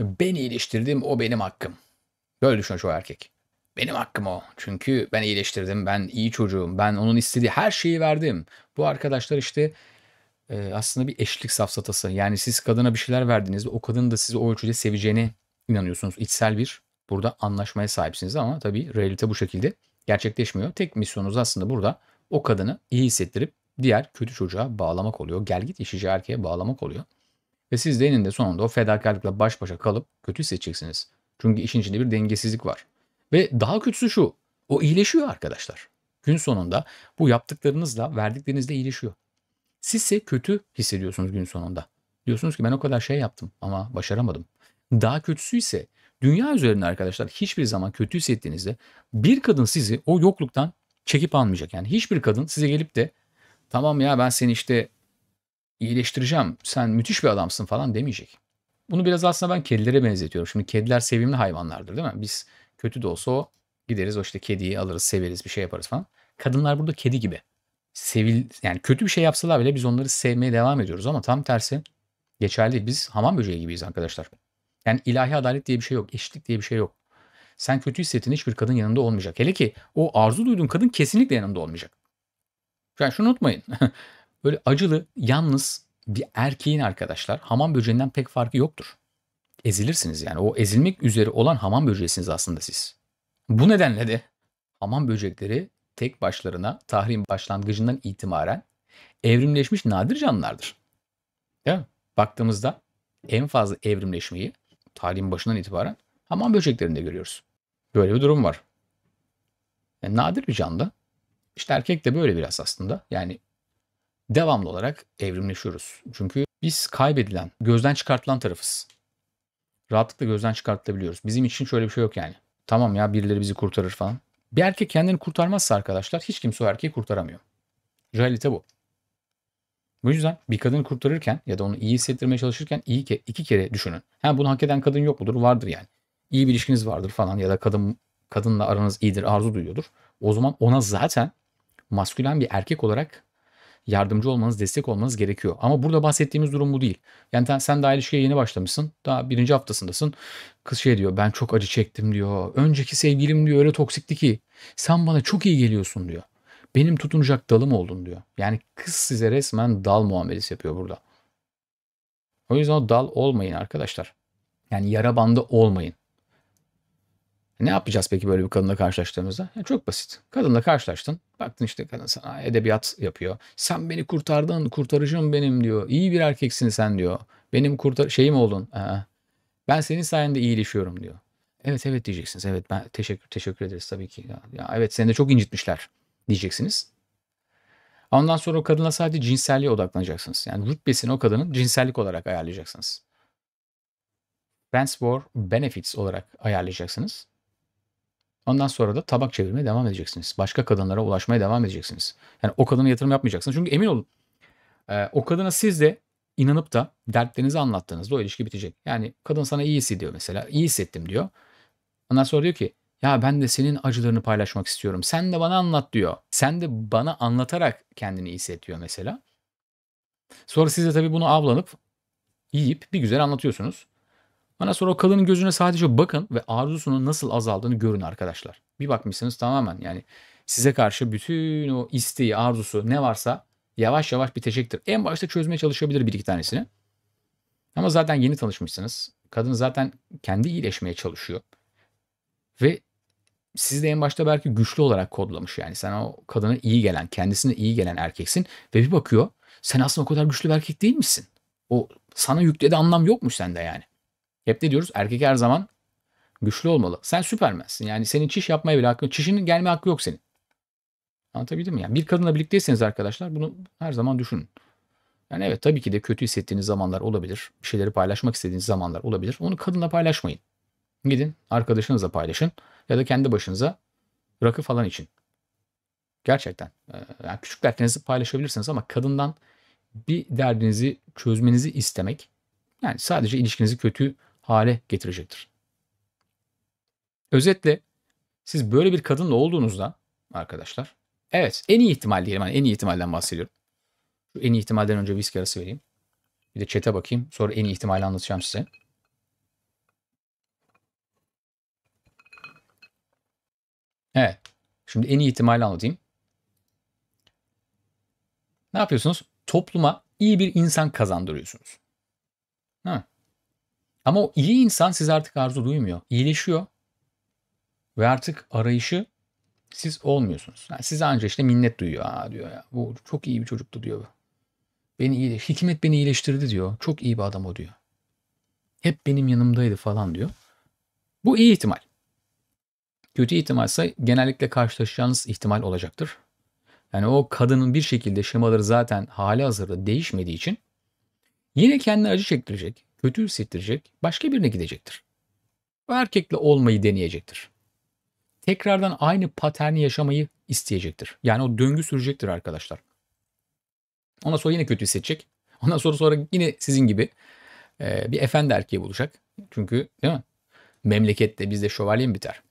Ben iyileştirdim o benim hakkım. Böyle düşünüyor çoğu erkek. Benim hakkım o. Çünkü ben iyileştirdim, ben iyi çocuğum, ben onun istediği her şeyi verdim. Bu arkadaşlar işte e, aslında bir eşlik safsatası. Yani siz kadına bir şeyler verdiniz o kadın da sizi o ölçüde seveceğine inanıyorsunuz. İçsel bir burada anlaşmaya sahipsiniz ama tabii realite bu şekilde gerçekleşmiyor. Tek misyonunuz aslında burada o kadını iyi hissettirip diğer kötü çocuğa bağlamak oluyor. Gel git işici erkeğe bağlamak oluyor. Ve siz de eninde sonunda o fedakarlıkla baş başa kalıp kötü hissedeceksiniz. Çünkü işin içinde bir dengesizlik var. Ve daha kötüsü şu. O iyileşiyor arkadaşlar. Gün sonunda bu yaptıklarınızla verdiklerinizle iyileşiyor. Siz ise kötü hissediyorsunuz gün sonunda. Diyorsunuz ki ben o kadar şey yaptım ama başaramadım. Daha kötüsü ise dünya üzerinde arkadaşlar hiçbir zaman kötü hissettiğinizde bir kadın sizi o yokluktan çekip almayacak. Yani hiçbir kadın size gelip de tamam ya ben seni işte iyileştireceğim. Sen müthiş bir adamsın falan demeyecek. Bunu biraz aslında ben kedilere benzetiyorum. Şimdi kediler sevimli hayvanlardır değil mi? Biz kötü de olsa o gideriz o işte kediyi alırız, severiz, bir şey yaparız falan. Kadınlar burada kedi gibi. Sevil yani kötü bir şey yapsalar bile biz onları sevmeye devam ediyoruz ama tam tersi geçerli değil. Biz hamam böceği gibiyiz arkadaşlar. Yani ilahi adalet diye bir şey yok, eşitlik diye bir şey yok. Sen kötü hissettiğin hiçbir kadın yanında olmayacak. Hele ki o arzu duyduğun kadın kesinlikle yanında olmayacak. Yani şunu unutmayın. Böyle acılı, yalnız bir erkeğin arkadaşlar hamam böceğinden pek farkı yoktur. Ezilirsiniz yani. O ezilmek üzere olan hamam böceğisiniz aslında siz. Bu nedenle de hamam böcekleri tek başlarına tahrim başlangıcından itibaren evrimleşmiş nadir canlılardır. Değil mi? Baktığımızda en fazla evrimleşmeyi tarihin başından itibaren hamam böceklerinde görüyoruz. Böyle bir durum var. Yani nadir bir canlı. İşte erkek de böyle biraz aslında. Yani devamlı olarak evrimleşiyoruz. Çünkü biz kaybedilen, gözden çıkartılan tarafız. Rahatlıkla gözden çıkartılabiliyoruz. Bizim için şöyle bir şey yok yani. Tamam ya birileri bizi kurtarır falan. Bir erkek kendini kurtarmazsa arkadaşlar hiç kimse o erkeği kurtaramıyor. Realite bu. Bu yüzden bir kadını kurtarırken ya da onu iyi hissettirmeye çalışırken iyi ki iki kere düşünün. Ha bunu hak eden kadın yok mudur? Vardır yani. İyi bir ilişkiniz vardır falan ya da kadın kadınla aranız iyidir, arzu duyuyordur. O zaman ona zaten maskülen bir erkek olarak yardımcı olmanız, destek olmanız gerekiyor. Ama burada bahsettiğimiz durum bu değil. Yani sen daha ilişkiye yeni başlamışsın. Daha birinci haftasındasın. Kız şey diyor ben çok acı çektim diyor. Önceki sevgilim diyor öyle toksikti ki sen bana çok iyi geliyorsun diyor. Benim tutunacak dalım oldun diyor. Yani kız size resmen dal muamelesi yapıyor burada. O yüzden o dal olmayın arkadaşlar. Yani yara bandı olmayın. E, ne yapacağız peki böyle bir kadınla karşılaştığımızda? Yani e, çok basit. Kadınla karşılaştın. Baktın işte kadın sana edebiyat yapıyor. Sen beni kurtardın, kurtarıcım benim diyor. İyi bir erkeksin sen diyor. Benim kurtar şeyim oldun. Aa, ee, ben senin sayende iyileşiyorum diyor. Evet evet diyeceksiniz. Evet ben teşekkür teşekkür ederiz tabii ki. Ya, ya evet seni de çok incitmişler diyeceksiniz. Ondan sonra o kadına sadece cinselliğe odaklanacaksınız. Yani rütbesini o kadının cinsellik olarak ayarlayacaksınız. Friends for Benefits olarak ayarlayacaksınız. Ondan sonra da tabak çevirmeye devam edeceksiniz. Başka kadınlara ulaşmaya devam edeceksiniz. Yani o kadına yatırım yapmayacaksınız. Çünkü emin olun e, o kadına siz de inanıp da dertlerinizi anlattığınızda o ilişki bitecek. Yani kadın sana iyi hissediyor mesela. İyi hissettim diyor. Ondan sonra diyor ki ya ben de senin acılarını paylaşmak istiyorum. Sen de bana anlat diyor. Sen de bana anlatarak kendini iyi hissediyor mesela. Sonra siz de tabii bunu avlanıp yiyip bir güzel anlatıyorsunuz. Ondan sonra o kadının gözüne sadece bakın ve arzusunun nasıl azaldığını görün arkadaşlar. Bir bakmışsınız tamamen yani size karşı bütün o isteği, arzusu ne varsa yavaş yavaş bitecektir. En başta çözmeye çalışabilir bir iki tanesini. Ama zaten yeni tanışmışsınız. Kadın zaten kendi iyileşmeye çalışıyor. Ve siz de en başta belki güçlü olarak kodlamış yani. Sen o kadına iyi gelen, kendisine iyi gelen erkeksin. Ve bir bakıyor sen aslında o kadar güçlü bir erkek değilmişsin. O sana yüklediği anlam yokmuş sende yani. Hep ne diyoruz? Erkek her zaman güçlü olmalı. Sen süpermensin. Yani senin çiş yapmaya bile hakkın, çişinin gelme hakkı yok senin. Anlatabildim mi? Yani bir kadınla birlikteyseniz arkadaşlar bunu her zaman düşünün. Yani evet tabii ki de kötü hissettiğiniz zamanlar olabilir. Bir şeyleri paylaşmak istediğiniz zamanlar olabilir. Onu kadınla paylaşmayın. Gidin arkadaşınızla paylaşın ya da kendi başınıza rakı falan için. Gerçekten. Ee, yani küçük dertlerinizi paylaşabilirsiniz ama kadından bir derdinizi çözmenizi istemek yani sadece ilişkinizi kötü hale getirecektir. Özetle siz böyle bir kadınla olduğunuzda arkadaşlar evet en iyi ihtimal diyelim yani en iyi ihtimalden bahsediyorum. Şu en iyi ihtimalden önce viski arası vereyim. Bir de çete bakayım sonra en iyi ihtimali anlatacağım size. Evet. Şimdi en iyi ihtimali anlatayım. Ne yapıyorsunuz? Topluma iyi bir insan kazandırıyorsunuz. Ha. Ama o iyi insan siz artık arzu duymuyor. İyileşiyor. Ve artık arayışı siz olmuyorsunuz. Yani size anca işte minnet duyuyor. Aa diyor ya bu çok iyi bir çocuktu diyor. Beni iyi Hikmet beni iyileştirdi diyor. Çok iyi bir adam o diyor. Hep benim yanımdaydı falan diyor. Bu iyi ihtimal. Kötü ihtimal ise genellikle karşılaşacağınız ihtimal olacaktır. Yani o kadının bir şekilde şemaları zaten hali hazırda değişmediği için yine kendine acı çektirecek kötü hissettirecek başka birine gidecektir. O erkekle olmayı deneyecektir. Tekrardan aynı paterni yaşamayı isteyecektir. Yani o döngü sürecektir arkadaşlar. Ondan sonra yine kötü hissedecek. Ondan sonra sonra yine sizin gibi e, bir efendi erkeği bulacak. Çünkü değil mi? Memlekette bizde şövalye mi biter?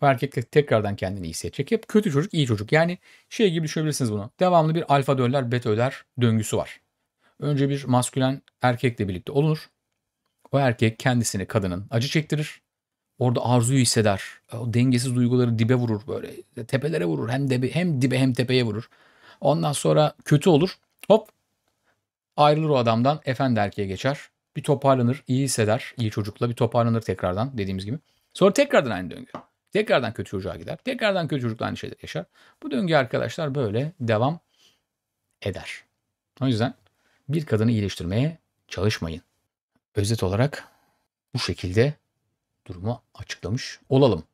O erkek tekrardan kendini iyi hissedecek. Hep kötü çocuk, iyi çocuk. Yani şey gibi düşünebilirsiniz bunu. Devamlı bir alfa döller, beta döller döngüsü var. Önce bir maskülen erkekle birlikte olunur. O erkek kendisini kadının acı çektirir. Orada arzuyu hisseder. O dengesiz duyguları dibe vurur böyle. Tepelere vurur. Hem dibe hem dibe hem tepeye vurur. Ondan sonra kötü olur. Hop ayrılır o adamdan. Efendi erkeğe geçer. Bir toparlanır. iyi hisseder. iyi çocukla bir toparlanır tekrardan dediğimiz gibi. Sonra tekrardan aynı döngü. Tekrardan kötü çocuğa gider. Tekrardan kötü çocukla aynı şeyler yaşar. Bu döngü arkadaşlar böyle devam eder. O yüzden bir kadını iyileştirmeye çalışmayın. Özet olarak bu şekilde durumu açıklamış olalım.